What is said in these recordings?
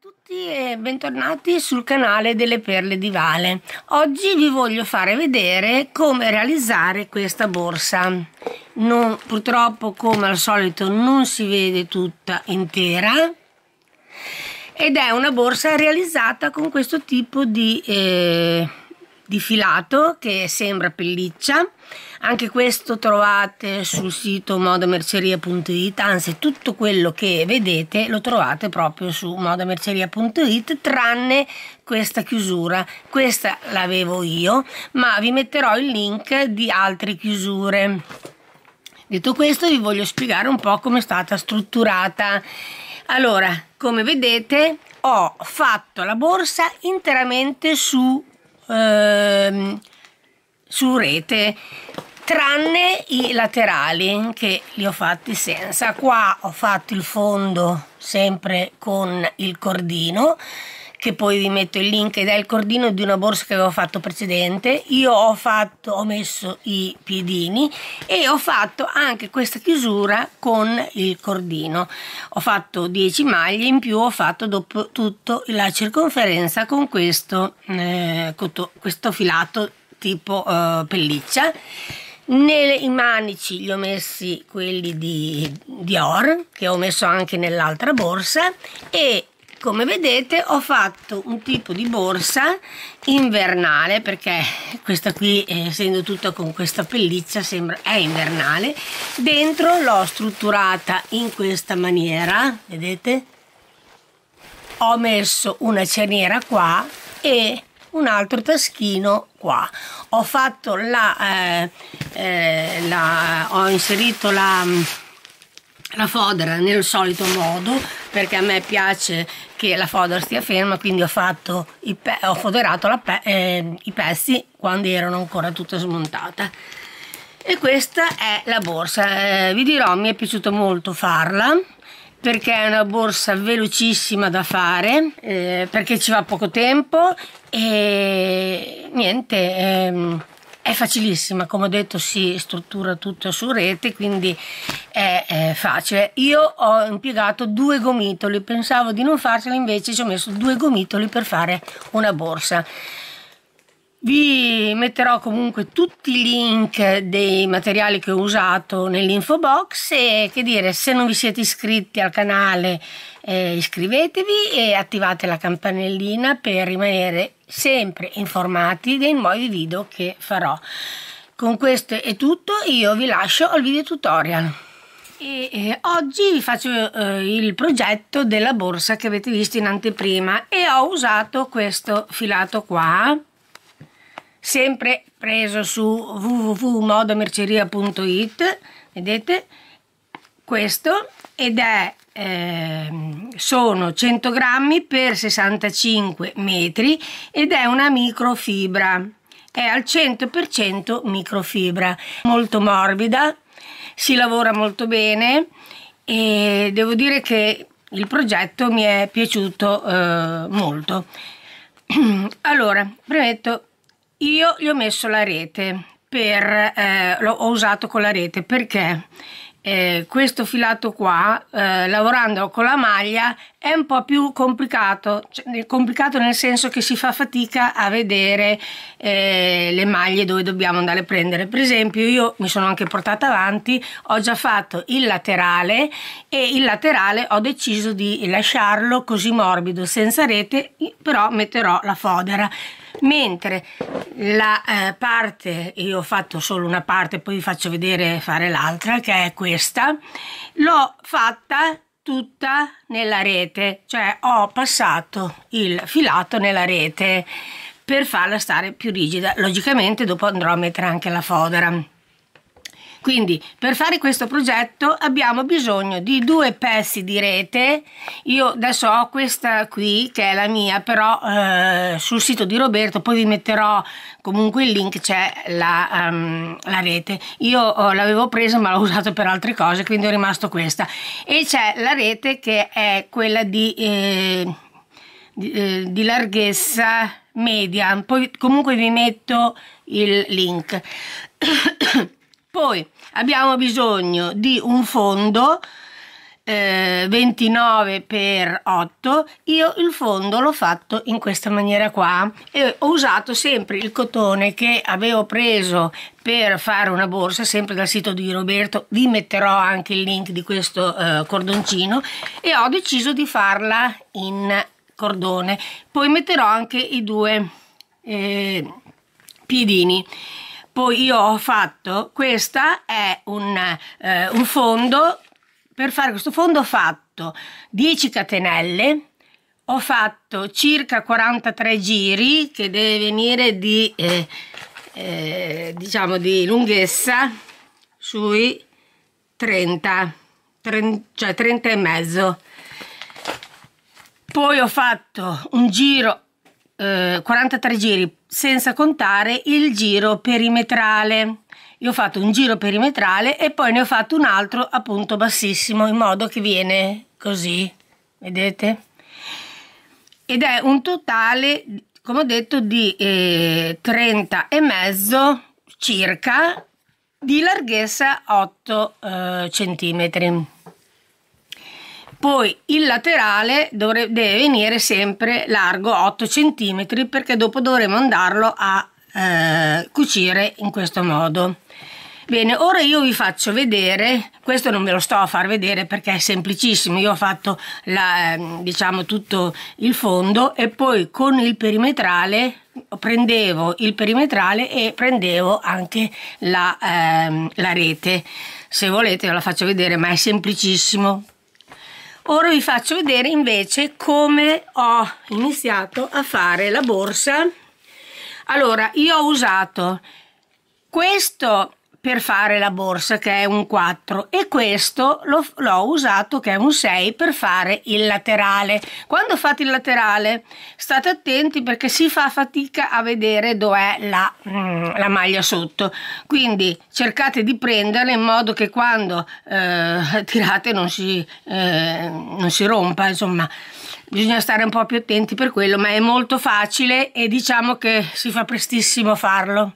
tutti e bentornati sul canale delle perle di Vale. Oggi vi voglio fare vedere come realizzare questa borsa. Non, purtroppo come al solito non si vede tutta intera ed è una borsa realizzata con questo tipo di, eh, di filato che sembra pelliccia anche questo trovate sul sito modamerceria.it, anzi tutto quello che vedete lo trovate proprio su modamerceria.it tranne questa chiusura. Questa l'avevo io, ma vi metterò il link di altre chiusure. Detto questo vi voglio spiegare un po' come è stata strutturata. Allora, come vedete ho fatto la borsa interamente su... Ehm, su rete tranne i laterali che li ho fatti senza qua ho fatto il fondo sempre con il cordino che poi vi metto il link ed è il cordino di una borsa che avevo fatto precedente io ho fatto ho messo i piedini e ho fatto anche questa chiusura con il cordino ho fatto 10 maglie in più ho fatto dopo tutto la circonferenza con questo, eh, questo filato tipo uh, pelliccia. Nei manici li ho messi quelli di Dior, che ho messo anche nell'altra borsa, e come vedete ho fatto un tipo di borsa invernale perché questa qui eh, essendo tutta con questa pelliccia sembra è invernale dentro l'ho strutturata in questa maniera vedete ho messo una cerniera qua e un altro taschino qua ho fatto la, eh, eh, la ho inserito la la fodera nel solito modo perché a me piace che la fodera stia ferma quindi ho, fatto i ho foderato pe eh, i pezzi quando erano ancora tutte smontate. e questa è la borsa eh, vi dirò mi è piaciuto molto farla perché è una borsa velocissima da fare, eh, perché ci va poco tempo e niente, ehm, è facilissima, come ho detto si struttura tutto su rete, quindi è, è, facile. Io ho impiegato due gomitoli, pensavo di non farcela, invece ci ho messo due gomitoli per fare una borsa. Vi metterò comunque tutti i link dei materiali che ho usato nell'info box e che dire, se non vi siete iscritti al canale eh, iscrivetevi e attivate la campanellina per rimanere sempre informati dei nuovi video che farò. Con questo è tutto, io vi lascio al video tutorial. E, eh, oggi vi faccio eh, il progetto della borsa che avete visto in anteprima e ho usato questo filato qua sempre preso su www.modamerceria.it vedete questo ed è eh, sono 100 grammi per 65 metri ed è una microfibra è al 100% microfibra molto morbida si lavora molto bene e devo dire che il progetto mi è piaciuto eh, molto allora premetto io gli ho messo la rete, per, eh, l'ho usato con la rete perché eh, questo filato qua, eh, lavorandolo con la maglia, è un po' più complicato, cioè, complicato nel senso che si fa fatica a vedere eh, le maglie dove dobbiamo andare a prendere. Per esempio io mi sono anche portata avanti, ho già fatto il laterale e il laterale ho deciso di lasciarlo così morbido, senza rete, però metterò la fodera mentre la eh, parte io ho fatto solo una parte poi vi faccio vedere fare l'altra che è questa l'ho fatta tutta nella rete, cioè ho passato il filato nella rete per farla stare più rigida. Logicamente dopo andrò a mettere anche la fodera. Quindi per fare questo progetto abbiamo bisogno di due pezzi di rete. Io adesso ho questa qui che è la mia, però eh, sul sito di Roberto poi vi metterò comunque il link, c'è la, um, la, rete. Io eh, l'avevo presa ma l'ho usata per altre cose, quindi ho rimasto questa. E c'è la rete che è quella di... Eh, di, eh, di larghezza media poi comunque vi metto il link Poi abbiamo bisogno di un fondo eh, 29 x 8 io il fondo l'ho fatto in questa maniera qua e ho usato sempre il cotone che avevo preso per fare una borsa sempre dal sito di Roberto vi metterò anche il link di questo eh, cordoncino e ho deciso di farla in cordone poi metterò anche i due eh, piedini poi io ho fatto, questa è un, eh, un fondo, per fare questo fondo ho fatto 10 catenelle, ho fatto circa 43 giri che deve venire di eh, eh, diciamo di lunghezza sui 30, 30 cioè 30 e mezzo poi ho fatto un giro eh, 43 giri senza contare il giro perimetrale io ho fatto un giro perimetrale e poi ne ho fatto un altro appunto bassissimo in modo che viene così vedete ed è un totale come ho detto di eh, 30 e mezzo circa di larghezza 8 eh, centimetri poi il laterale deve venire sempre largo 8 cm perché dopo dovremo andarlo a eh, cucire in questo modo. Bene, ora io vi faccio vedere, questo non ve lo sto a far vedere perché è semplicissimo, io ho fatto la, ehm, diciamo tutto il fondo e poi con il perimetrale prendevo il perimetrale e prendevo anche la, ehm, la rete. Se volete ve la faccio vedere ma è semplicissimo ora vi faccio vedere invece come ho iniziato a fare la borsa allora io ho usato questo per fare la borsa che è un 4 e questo l'ho usato che è un 6 per fare il laterale quando fate il laterale state attenti perché si fa fatica a vedere dov'è la, mm, la, maglia sotto quindi cercate di prenderla in modo che quando eh, tirate non si, eh, non si rompa insomma bisogna stare un po' più attenti per quello ma è molto facile e diciamo che si fa prestissimo farlo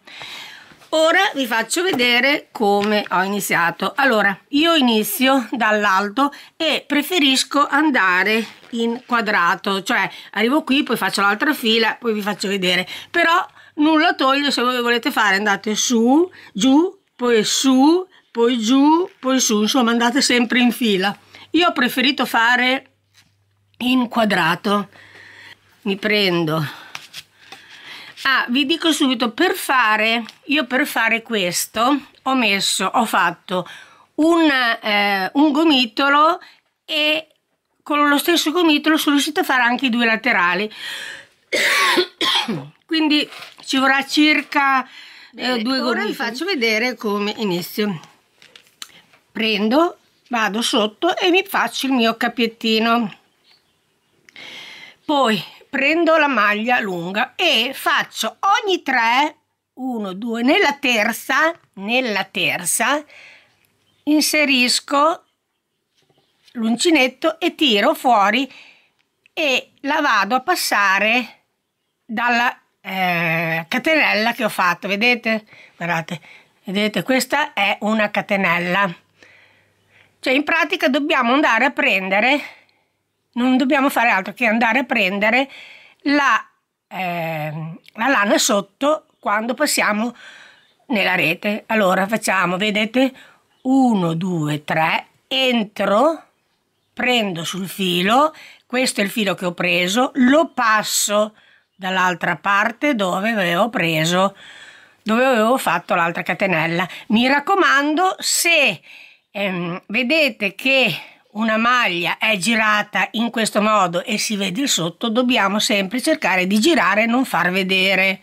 ora vi faccio vedere come ho iniziato allora io inizio dall'alto e preferisco andare in quadrato cioè arrivo qui poi faccio l'altra fila poi vi faccio vedere però nulla toglie se voi volete fare andate su giù poi su poi giù poi su insomma andate sempre in fila io ho preferito fare in quadrato mi prendo ah vi dico subito per fare io per fare questo ho messo ho fatto un, eh, un gomitolo e con lo stesso gomitolo sono riuscita a fare anche i due laterali quindi ci vorrà circa eh, Bene, eh, due ora vi faccio vedere come inizio prendo vado sotto e mi faccio il mio capiettino. poi prendo la maglia lunga e faccio ogni tre, uno, due, nella terza, nella terza, inserisco l'uncinetto e tiro fuori e la vado a passare dalla eh, catenella che ho fatto vedete guardate vedete questa è una catenella cioè in pratica dobbiamo andare a prendere non dobbiamo fare altro che andare a prendere la, eh, la lana sotto quando passiamo nella rete. Allora facciamo, vedete, 1, 2, 3, entro, prendo sul filo, questo è il filo che ho preso, lo passo dall'altra parte dove avevo preso, dove avevo fatto l'altra catenella. Mi raccomando, se ehm, vedete che una maglia è girata in questo modo e si vede il sotto, dobbiamo sempre cercare di girare e non far vedere.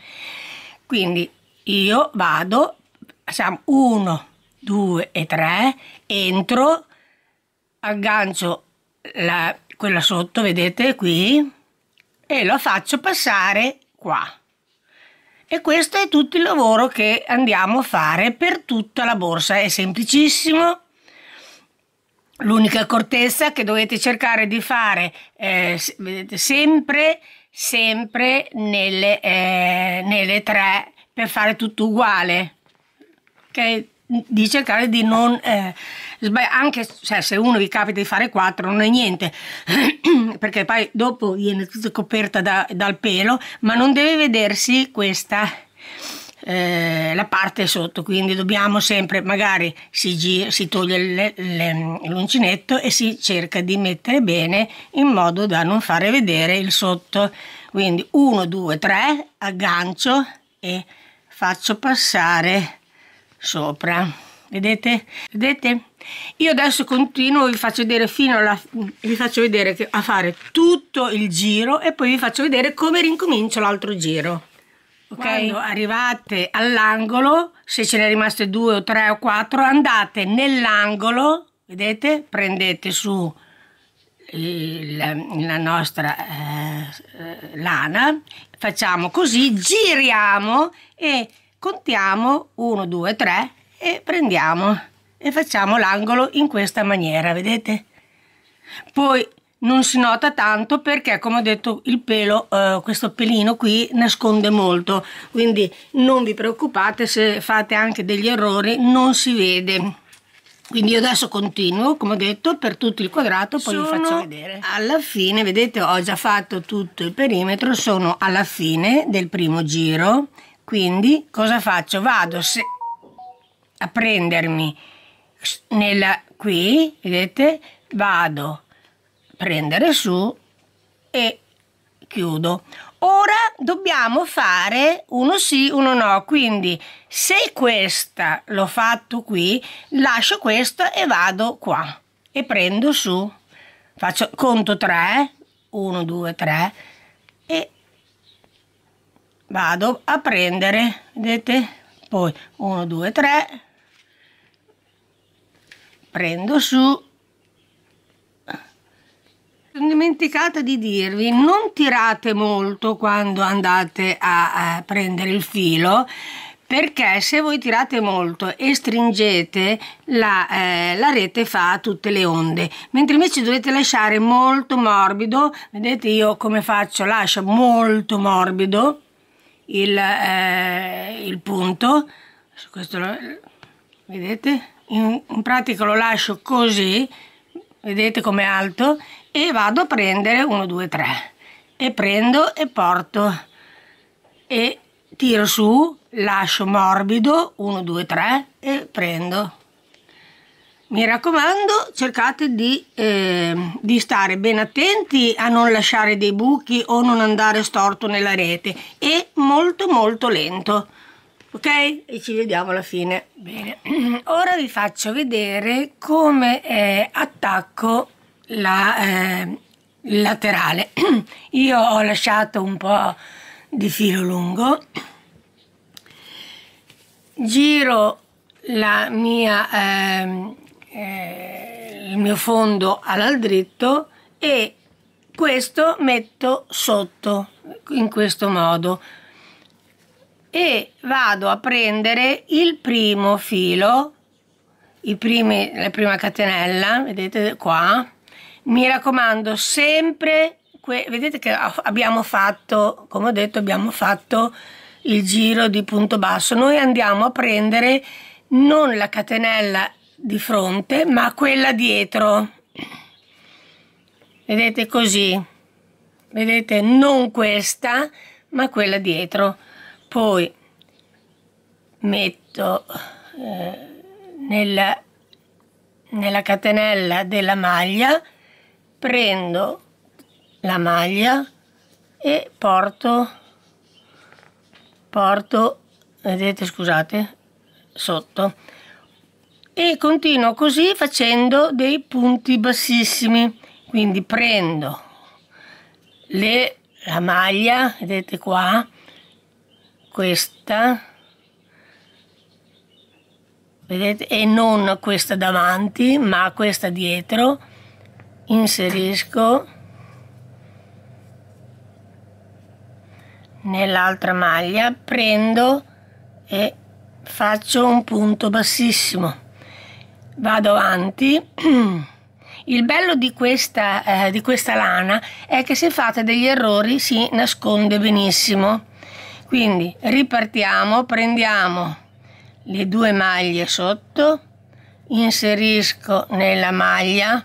Quindi io vado, facciamo 1, 2 e 3, entro, aggancio la, quella sotto, vedete qui, e lo faccio passare qua. E questo è tutto il lavoro che andiamo a fare per tutta la borsa, è semplicissimo L'unica accortezza che dovete cercare di fare eh, sempre, sempre nelle, eh, nelle, tre per fare tutto uguale. Okay? Di cercare di non eh, anche cioè, se uno vi capita di fare quattro non è niente, perché poi dopo viene tutta coperta da, dal pelo, ma non deve vedersi questa eh, la parte sotto, quindi dobbiamo sempre, magari si, gira, si toglie le, le, l'uncinetto e si cerca di mettere bene in modo da non fare vedere il sotto. Quindi 1, 2, 3, aggancio e faccio passare sopra. Vedete? Vedete? Io adesso continuo, vi faccio vedere fino alla vi faccio vedere che, a fare tutto il giro e poi vi faccio vedere come rincomincio l'altro giro. Okay. Quando arrivate all'angolo, se ce ne rimaste due o tre o quattro, andate nell'angolo, vedete, prendete su il, eh, la nostra eh, lana, facciamo così, giriamo e contiamo 1, 2, 3 e prendiamo e facciamo l'angolo in questa maniera, vedete? Poi non si nota tanto perché come ho detto il pelo eh, questo pelino qui nasconde molto quindi non vi preoccupate se fate anche degli errori non si vede quindi io adesso continuo come ho detto per tutto il quadrato poi sono vi faccio vedere alla fine vedete ho già fatto tutto il perimetro sono alla fine del primo giro quindi cosa faccio vado se, a prendermi nella qui vedete vado prendere su e chiudo. Ora dobbiamo fare uno sì, uno no, quindi se questa l'ho fatto qui, lascio questa e vado qua e prendo su, faccio conto 3, 1, 2, 3 e vado a prendere, vedete? Poi 1, 2, 3, prendo su sono dimenticata di dirvi, non tirate molto quando andate a, a prendere il filo perché se voi tirate molto e stringete la, eh, la, rete fa tutte le onde mentre invece dovete lasciare molto morbido vedete io come faccio lascio molto morbido il, eh, il punto questo lo, vedete in, in pratica lo lascio così vedete come alto e vado a prendere 1 2 3 e prendo e porto e tiro su lascio morbido 1 2 3 e prendo mi raccomando cercate di, eh, di, stare ben attenti a non lasciare dei buchi o non andare storto nella rete e molto molto lento ok e ci vediamo alla fine bene ora vi faccio vedere come eh, attacco la, eh, laterale. Io ho lasciato un po' di filo lungo, giro la mia, eh, eh, il mio fondo al dritto e questo metto sotto in questo modo e vado a prendere il primo filo i primi, la prima catenella vedete qua mi raccomando sempre vedete che abbiamo fatto come ho detto abbiamo fatto il giro di punto basso noi andiamo a prendere non la catenella di fronte ma quella dietro vedete così vedete non questa ma quella dietro poi metto eh, nella, nella catenella della maglia prendo la maglia e porto porto vedete scusate sotto e continuo così facendo dei punti bassissimi quindi prendo le, la maglia vedete qua questa vedete e non questa davanti ma questa dietro inserisco nell'altra maglia prendo e faccio un punto bassissimo vado avanti il bello di questa, eh, di questa lana è che se fate degli errori si nasconde benissimo quindi ripartiamo prendiamo le due maglie sotto inserisco nella maglia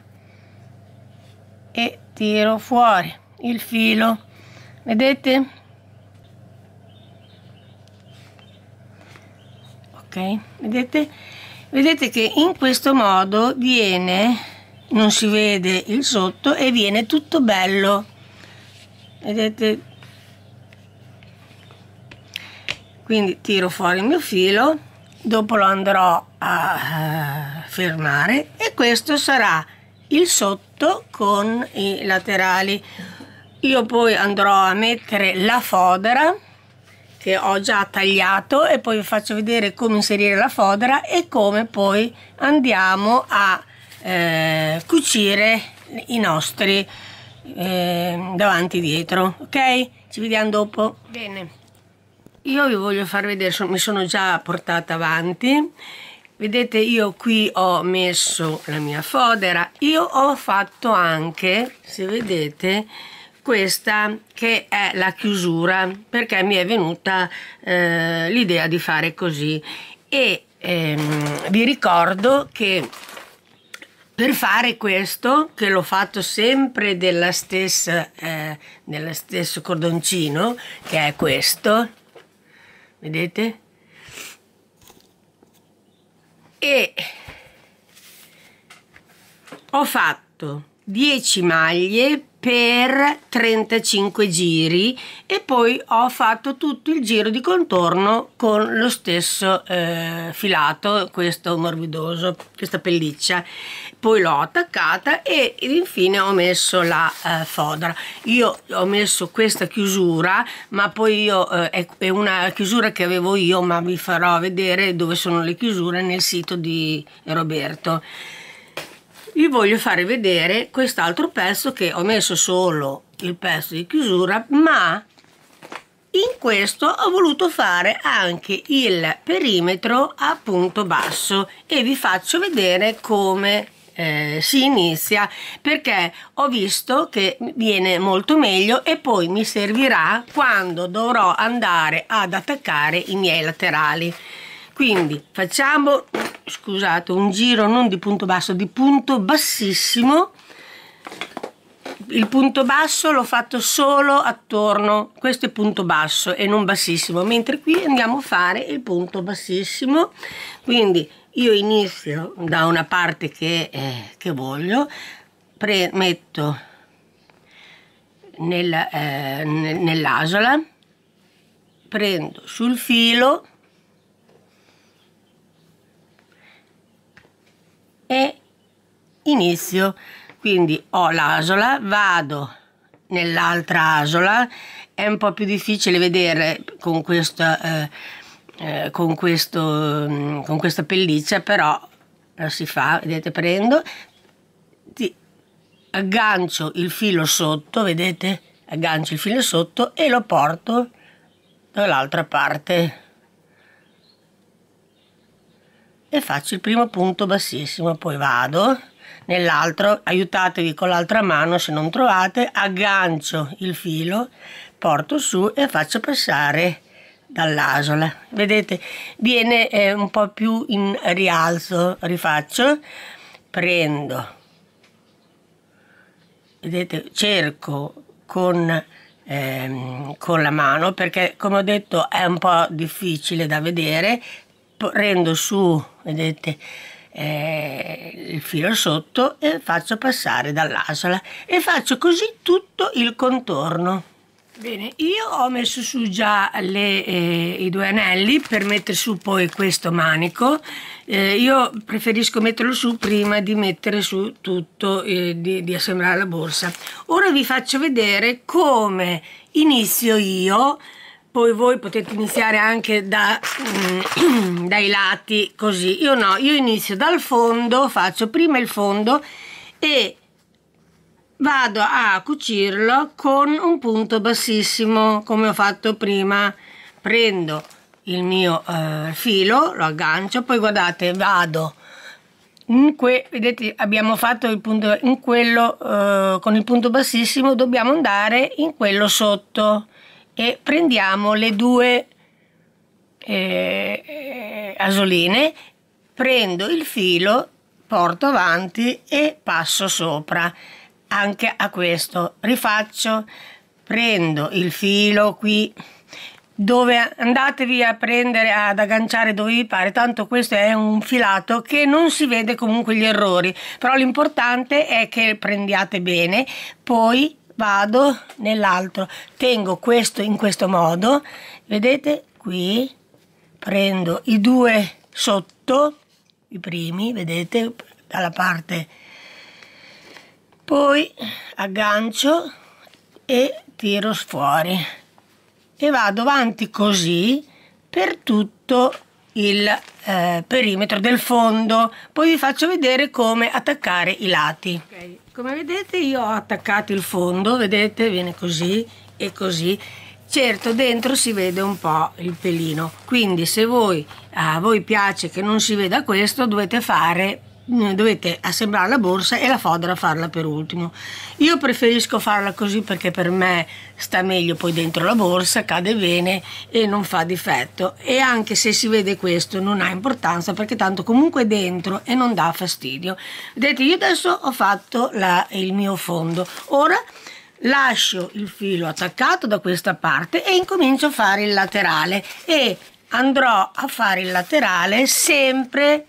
e tiro fuori il filo vedete ok vedete vedete che in questo modo viene non si vede il sotto e viene tutto bello vedete quindi tiro fuori il mio filo dopo lo andrò a fermare e questo sarà il sotto con i laterali io poi andrò a mettere la fodera che ho già tagliato e poi vi faccio vedere come inserire la fodera e come poi andiamo a eh, cucire i nostri eh, davanti dietro ok ci vediamo dopo bene io vi voglio far vedere mi sono già portata avanti vedete io qui ho messo la mia fodera io ho fatto anche se vedete questa che è la chiusura perché mi è venuta eh, l'idea di fare così e ehm, vi ricordo che per fare questo che l'ho fatto sempre della stessa eh, dello stesso cordoncino che è questo vedete e ho fatto 10 maglie per 35 giri e poi ho fatto tutto il giro di contorno con lo stesso eh, filato questo morbidoso questa pelliccia poi l'ho attaccata e infine ho messo la eh, fodera io ho messo questa chiusura ma poi io eh, è, è una chiusura che avevo io ma vi farò vedere dove sono le chiusure nel sito di Roberto vi voglio fare vedere quest'altro pezzo che ho messo solo il pezzo di chiusura ma in questo ho voluto fare anche il perimetro a punto basso e vi faccio vedere come eh, si inizia perché ho visto che viene molto meglio e poi mi servirà quando dovrò andare ad attaccare i miei laterali quindi facciamo, scusate, un giro non di punto basso, di punto bassissimo. Il punto basso l'ho fatto solo attorno, questo è punto basso e non bassissimo, mentre qui andiamo a fare il punto bassissimo. Quindi io inizio da una parte che, eh, che voglio, pre metto nel, eh, nell'asola, prendo sul filo e inizio quindi ho l'asola vado nell'altra asola è un po' più difficile vedere con questa eh, eh con, questo, mm, con questa pelliccia però la si fa vedete prendo ti aggancio il filo sotto vedete aggancio il filo sotto e lo porto dall'altra parte e faccio il primo punto bassissimo poi vado nell'altro aiutatevi con l'altra mano se non trovate aggancio il filo porto su e faccio passare dall'asola vedete viene eh, un po più in rialzo rifaccio prendo vedete cerco con ehm, con la mano perché come ho detto è un po difficile da vedere prendo su vedete eh, il filo sotto e faccio passare dall'asola e faccio così tutto il contorno. Bene, io ho messo su già le, eh, i due anelli per mettere su poi questo manico. Eh, io preferisco metterlo su prima di mettere su tutto, eh, di, di assemblare la borsa. Ora vi faccio vedere come inizio io poi voi potete iniziare anche da, mm, dai lati così io no io inizio dal fondo faccio prima il fondo e vado a cucirlo con un punto bassissimo come ho fatto prima prendo il mio eh, filo lo aggancio poi guardate vado in que, vedete abbiamo fatto il punto in quello eh, con il punto bassissimo dobbiamo andare in quello sotto e prendiamo le due eh, eh, asoline, prendo il filo, porto avanti e passo sopra anche a questo. Rifaccio, prendo il filo qui dove andatevi a prendere ad agganciare dove vi pare tanto questo è un filato che non si vede comunque gli errori però l'importante è che prendiate bene poi vado nell'altro, tengo questo in questo modo, vedete qui prendo i due sotto, i primi, vedete, dalla parte, poi aggancio e tiro fuori e vado avanti così per tutto il eh, perimetro del fondo poi vi faccio vedere come attaccare i lati okay. Come vedete io ho attaccato il fondo, vedete, viene così e così. Certo, dentro si vede un po' il pelino, quindi se voi, a voi piace che non si veda questo, dovete fare eh, dovete assemblare la borsa e la fodera farla per ultimo. Io preferisco farla così perché per me sta meglio poi dentro la borsa, cade bene e non fa difetto. E anche se si vede questo non ha importanza perché tanto comunque è dentro e non dà fastidio. Vedete, io adesso ho fatto la, il mio fondo. Ora lascio il filo attaccato da questa parte e incomincio a fare il laterale e andrò a fare il laterale sempre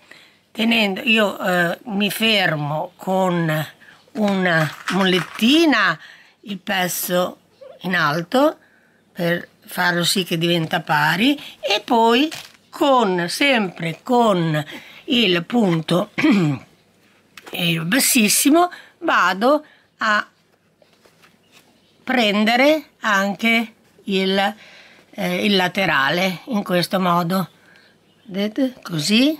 tenendo, io eh, mi fermo con una mollettina il pezzo in alto per farlo sì che diventa pari e poi con sempre con il punto il bassissimo vado a prendere anche il, eh, il laterale in questo modo vedete così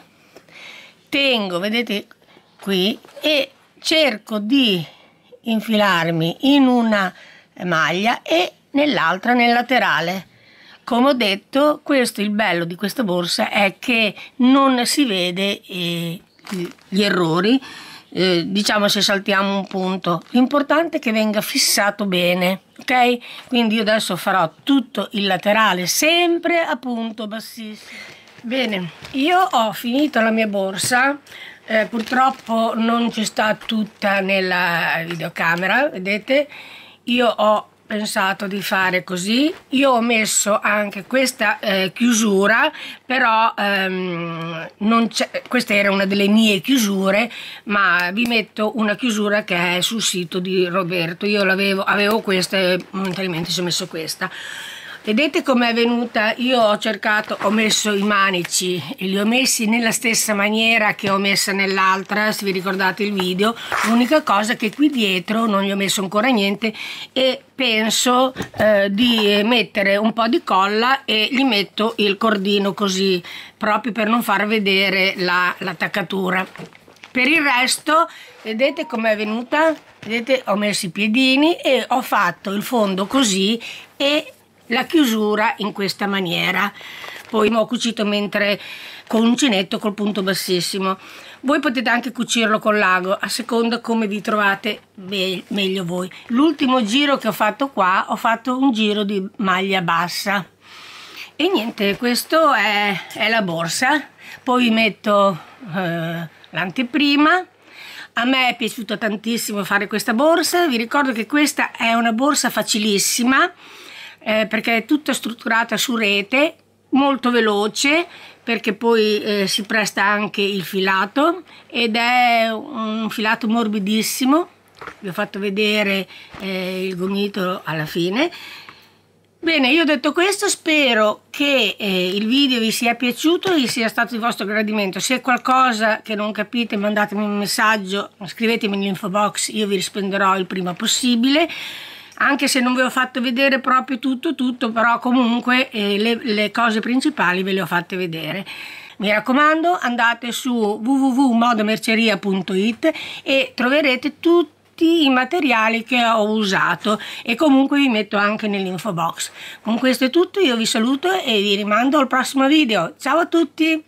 tengo, vedete qui, e cerco di infilarmi in una maglia e nell'altra nel laterale. Come ho detto, questo il bello di questa borsa è che non si vede eh, gli errori, eh, diciamo se saltiamo un punto. L'importante è che venga fissato bene, ok? Quindi io adesso farò tutto il laterale sempre a punto bassissimo. Bene, io ho finito la mia borsa, eh, purtroppo non ci sta tutta nella videocamera, vedete? Io ho pensato di fare così io ho messo anche questa eh, chiusura però ehm, non questa era una delle mie chiusure ma vi metto una chiusura che è sul sito di Roberto io l'avevo avevo questa e altrimenti ci ho messo questa Vedete com'è venuta? Io ho cercato, ho messo i manici e li ho messi nella stessa maniera che ho messa nell'altra, se vi ricordate il video. L'unica cosa è che qui dietro non gli ho messo ancora niente e penso eh, di mettere un po' di colla e gli metto il cordino così, proprio per non far vedere l'attaccatura. La, per il resto, vedete com'è venuta? Vedete, ho messo i piedini e ho fatto il fondo così e la chiusura in questa maniera poi ho cucito mentre con uncinetto col punto bassissimo voi potete anche cucirlo con l'ago a seconda come vi trovate meglio voi l'ultimo giro che ho fatto qua ho fatto un giro di maglia bassa e niente questo è, è la borsa poi vi metto eh, l'anteprima a me è piaciuto tantissimo fare questa borsa vi ricordo che questa è una borsa facilissima eh, perché è tutta strutturata su rete, molto veloce perché poi eh, si presta anche il filato ed è un filato morbidissimo, vi ho fatto vedere eh, il gomito alla fine. Bene, io ho detto questo, spero che eh, il video vi sia piaciuto e sia stato di vostro gradimento. Se è qualcosa che non capite mandatemi un messaggio, scrivetemi nell'info box, io vi risponderò il prima possibile anche se non ve ho fatto vedere proprio tutto tutto però comunque eh, le, le cose principali ve le ho fatte vedere mi raccomando andate su www.modomerceria.it e troverete tutti i materiali che ho usato e comunque vi metto anche nell'info box con questo è tutto io vi saluto e vi rimando al prossimo video ciao a tutti